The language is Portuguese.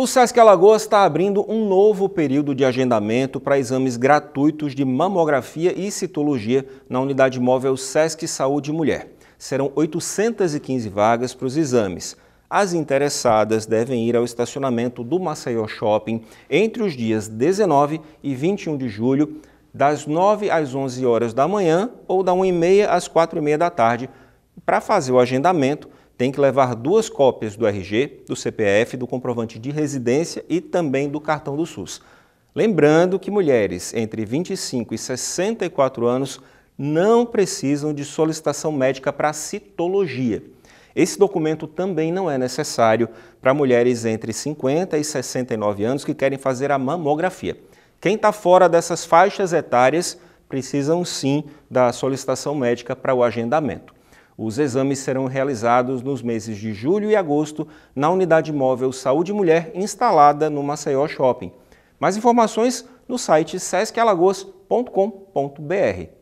O Sesc Alagoas está abrindo um novo período de agendamento para exames gratuitos de mamografia e citologia na unidade móvel Sesc Saúde Mulher. Serão 815 vagas para os exames. As interessadas devem ir ao estacionamento do Maceió Shopping entre os dias 19 e 21 de julho, das 9 às 11 horas da manhã ou da 1h30 às 4h30 da tarde, para fazer o agendamento tem que levar duas cópias do RG, do CPF, do comprovante de residência e também do cartão do SUS. Lembrando que mulheres entre 25 e 64 anos não precisam de solicitação médica para citologia. Esse documento também não é necessário para mulheres entre 50 e 69 anos que querem fazer a mamografia. Quem está fora dessas faixas etárias precisam sim da solicitação médica para o agendamento. Os exames serão realizados nos meses de julho e agosto na unidade móvel Saúde Mulher instalada no Maceió Shopping. Mais informações no site sescalagoas.com.br.